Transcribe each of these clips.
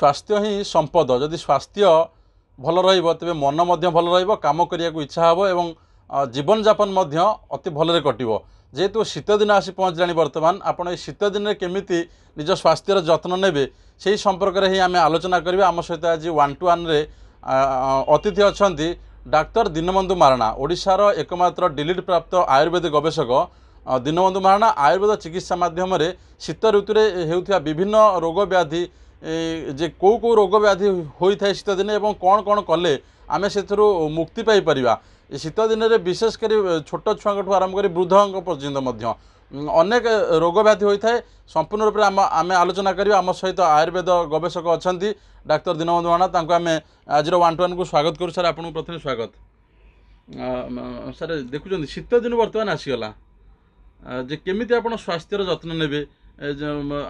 ସ୍ୱାସ୍ଥ୍ୟ ହିଁ ସମ୍ପଦ ଯଦି ସ୍ୱାସ୍ଥ୍ୟ ଭଲ ରହିବ ତେବେ ମନ ମଧ୍ୟ ଭଲ ରହିବ କାମ କରିବାକୁ ଇଚ୍ଛା ହେବ ଏବଂ ଜୀବନଯାପନ ମଧ୍ୟ ଅତି ଭଲରେ କଟିବ ଯେହେତୁ ଶୀତଦିନ ଆସି ପହଞ୍ଚିଲାଣି ବର୍ତ୍ତମାନ ଆପଣ ଏଇ ଶୀତଦିନରେ କେମିତି ନିଜ ସ୍ୱାସ୍ଥ୍ୟର ଯତ୍ନ ନେବେ ସେହି ସମ୍ପର୍କରେ ହିଁ ଆମେ ଆଲୋଚନା କରିବା ଆମ ସହିତ ଆଜି ୱାନ୍ ଟୁ ୱାନ୍ରେ ଅତିଥି ଅଛନ୍ତି ଡାକ୍ତର ଦୀନବନ୍ଧୁ ମାରଣା ଓଡ଼ିଶାର ଏକମାତ୍ର ଡିଲିଟ୍ ପ୍ରାପ୍ତ ଆୟୁର୍ବେଦିକ ଗବେଷକ ଦିନବନ୍ଧୁ ମହାରଣା ଆୟୁର୍ବେଦ ଚିକିତ୍ସା ମାଧ୍ୟମରେ ଶୀତ ଋତୁରେ ହେଉଥିବା ବିଭିନ୍ନ ରୋଗ ବ୍ୟାଧି ଯେ କେଉଁ କେଉଁ ରୋଗ ବ୍ୟାଧି ହୋଇଥାଏ ଶୀତଦିନେ ଏବଂ କ'ଣ କ'ଣ କଲେ ଆମେ ସେଥିରୁ ମୁକ୍ତି ପାଇପାରିବା ଶୀତଦିନରେ ବିଶେଷ କରି ଛୋଟ ଛୁଆଙ୍କଠୁ ଆରମ୍ଭ କରି ବୃଦ୍ଧଙ୍କ ପର୍ଯ୍ୟନ୍ତ ମଧ୍ୟ ଅନେକ ରୋଗ ବ୍ୟାଧି ହୋଇଥାଏ ସମ୍ପୂର୍ଣ୍ଣ ରୂପରେ ଆମ ଆମେ ଆଲୋଚନା କରିବା ଆମ ସହିତ ଆୟୁର୍ବେଦ ଗବେଷକ ଅଛନ୍ତି ଡାକ୍ତର ଦିନବନ୍ଧୁ ମହାରଣା ତାଙ୍କୁ ଆମେ ଆଜିର ୱାନ୍ ଟୁ ୱାନ୍କୁ ସ୍ୱାଗତ କରୁ ସାର୍ ଆପଣଙ୍କୁ ପ୍ରଥମେ ସ୍ୱାଗତ ସାର୍ ଦେଖୁଛନ୍ତି ଶୀତ ଦିନ ବର୍ତ୍ତମାନ ଆସିଗଲା ଯେ କେମିତି ଆପଣ ସ୍ୱାସ୍ଥ୍ୟର ଯତ୍ନ ନେବେ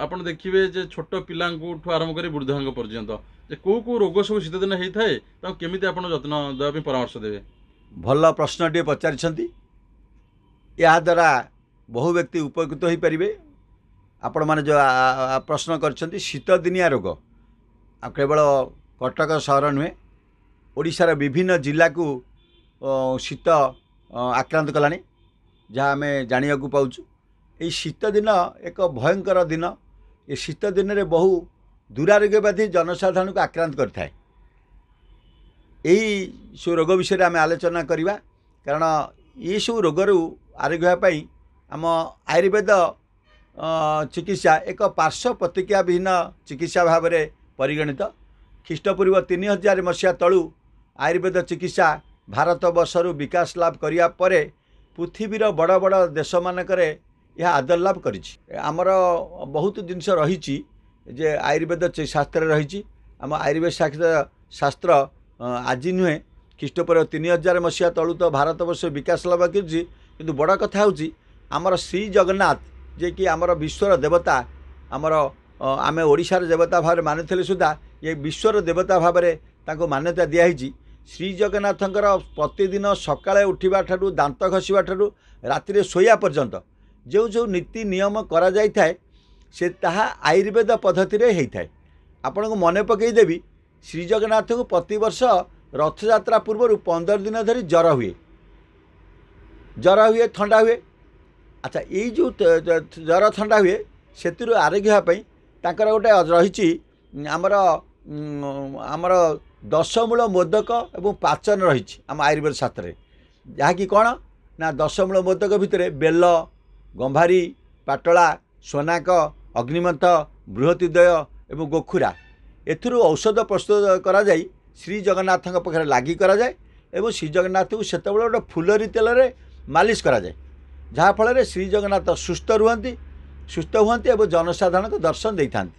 ଆପଣ ଦେଖିବେ ଯେ ଛୋଟ ପିଲାଙ୍କଠୁ ଆରମ୍ଭ କରି ବୃଦ୍ଧାଙ୍କ ପର୍ଯ୍ୟନ୍ତ ଯେ କେଉଁ କେଉଁ ରୋଗ ସବୁ ଶୀତଦିନ ହେଇଥାଏ ତାଙ୍କୁ କେମିତି ଆପଣ ଯତ୍ନ ଦେବା ପାଇଁ ପରାମର୍ଶ ଦେବେ ଭଲ ପ୍ରଶ୍ନଟିଏ ପଚାରିଛନ୍ତି ଏହାଦ୍ୱାରା ବହୁ ବ୍ୟକ୍ତି ଉପକୃତ ହୋଇପାରିବେ ଆପଣମାନେ ଯେଉଁ ପ୍ରଶ୍ନ କରିଛନ୍ତି ଶୀତଦିନିଆ ରୋଗ ଆଉ କେବଳ କଟକ ସହର ନୁହେଁ ଓଡ଼ିଶାର ବିଭିନ୍ନ ଜିଲ୍ଲାକୁ ଶୀତ ଆକ୍ରାନ୍ତ କଲାଣି ଯାହା ଆମେ ଜାଣିବାକୁ ପାଉଛୁ ଏଇ ଶୀତ ଦିନ ଏକ ଭୟଙ୍କର ଦିନ ଏ ଶୀତ ଦିନରେ ବହୁ ଦୂରାରୋଗ୍ୟବାଦୀ ଜନସାଧାରଣଙ୍କୁ ଆକ୍ରାନ୍ତ କରିଥାଏ ଏହି ସବୁ ରୋଗ ବିଷୟରେ ଆମେ ଆଲୋଚନା କରିବା କାରଣ ଏସବୁ ରୋଗରୁ ଆରୋଗ୍ୟ ହେବା ପାଇଁ ଆମ ଆୟୁର୍ବେଦ ଚିକିତ୍ସା ଏକ ପାର୍ଶ୍ୱ ପ୍ରତିକ୍ରିୟା ବିହୀନ ଚିକିତ୍ସା ଭାବରେ ପରିଗଣିତ ଖ୍ରୀଷ୍ଟପୂର୍ବ ତିନି ହଜାର ମସିହା ତଳୁ ଆୟୁର୍ବେଦ ଚିକିତ୍ସା ଭାରତବର୍ଷରୁ ବିକାଶ ଲାଭ କରିବା ପରେ ପୃଥିବୀର ବଡ଼ ବଡ଼ ଦେଶମାନଙ୍କରେ ଏହା ଆଦର ଲାଭ କରିଛି ଆମର ବହୁତ ଜିନିଷ ରହିଛି ଯେ ଆୟୁର୍ବେଦ ଶାସ୍ତ୍ରରେ ରହିଛି ଆମ ଆୟୁର୍ବେଦ ଶାସ୍ତ୍ର ଆଜି ନୁହେଁ ଖ୍ରୀଷ୍ଟପୂର୍ବ ତିନି ହଜାର ମସିହା ତଳୁ ତ ଭାରତବର୍ଷ ବିକାଶ ଲାଭ କରିଛି କିନ୍ତୁ ବଡ଼ କଥା ହେଉଛି ଆମର ଶ୍ରୀ ଜଗନ୍ନାଥ ଯିଏକି ଆମର ବିଶ୍ୱର ଦେବତା ଆମର ଆମେ ଓଡ଼ିଶାର ଦେବତା ଭାବରେ ମାନୁଥିଲେ ସୁଦ୍ଧା ଏ ବିଶ୍ୱର ଦେବତା ଭାବରେ ତାଙ୍କୁ ମାନ୍ୟତା ଦିଆହେଇଛି ଶ୍ରୀଜଗନ୍ନାଥଙ୍କର ପ୍ରତିଦିନ ସକାଳେ ଉଠିବା ଠାରୁ ଦାନ୍ତ ଘଷିବା ଠାରୁ ରାତିରେ ଶୋଇବା ପର୍ଯ୍ୟନ୍ତ ଯେଉଁ ଯେଉଁ ନୀତି ନିୟମ କରାଯାଇଥାଏ ସେ ତାହା ଆୟୁର୍ବେଦ ପଦ୍ଧତିରେ ହେଇଥାଏ ଆପଣଙ୍କୁ ମନେ ପକାଇଦେବି ଶ୍ରୀଜଗନ୍ନାଥଙ୍କୁ ପ୍ରତିବର୍ଷ ରଥଯାତ୍ରା ପୂର୍ବରୁ ପନ୍ଦର ଦିନ ଧରି ଜ୍ୱର ହୁଏ ଜ୍ୱର ହୁଏ ଥଣ୍ଡା ହୁଏ ଆଚ୍ଛା ଏଇ ଯେଉଁ ଜ୍ୱର ଥଣ୍ଡା ହୁଏ ସେଥିରୁ ଆରୋଗ୍ୟ ହେବା ପାଇଁ ତାଙ୍କର ଗୋଟେ ରହିଛି ଆମର ଆମର ଦଶମୂଳ ମୋଦକ ଏବଂ ପାଚନ ରହିଛି ଆମ ଆୟୁର୍ବେଦ ଶାସ୍ତ୍ରରେ ଯାହାକି କ'ଣ ନା ଦଶମୂଳ ମୋଦକ ଭିତରେ ବେଲ ଗମ୍ଭାରି ପାଟଳା ସୋନାକ ଅଗ୍ନିମନ୍ଥ ବୃହତୀଦ୍ୱୟ ଏବଂ ଗୋଖୁରା ଏଥିରୁ ଔଷଧ ପ୍ରସ୍ତୁତ କରାଯାଇ ଶ୍ରୀଜଗନ୍ନାଥଙ୍କ ପାଖରେ ଲାଗି କରାଯାଏ ଏବଂ ଶ୍ରୀଜଗନ୍ନାଥକୁ ସେତେବେଳେ ଗୋଟେ ଫୁଲରି ତେଲରେ ମାଲିସ୍ କରାଯାଏ ଯାହାଫଳରେ ଶ୍ରୀଜଗନ୍ନାଥ ସୁସ୍ଥ ରୁହନ୍ତି ସୁସ୍ଥ ହୁଅନ୍ତି ଏବଂ ଜନସାଧାରଣଙ୍କୁ ଦର୍ଶନ ଦେଇଥାନ୍ତି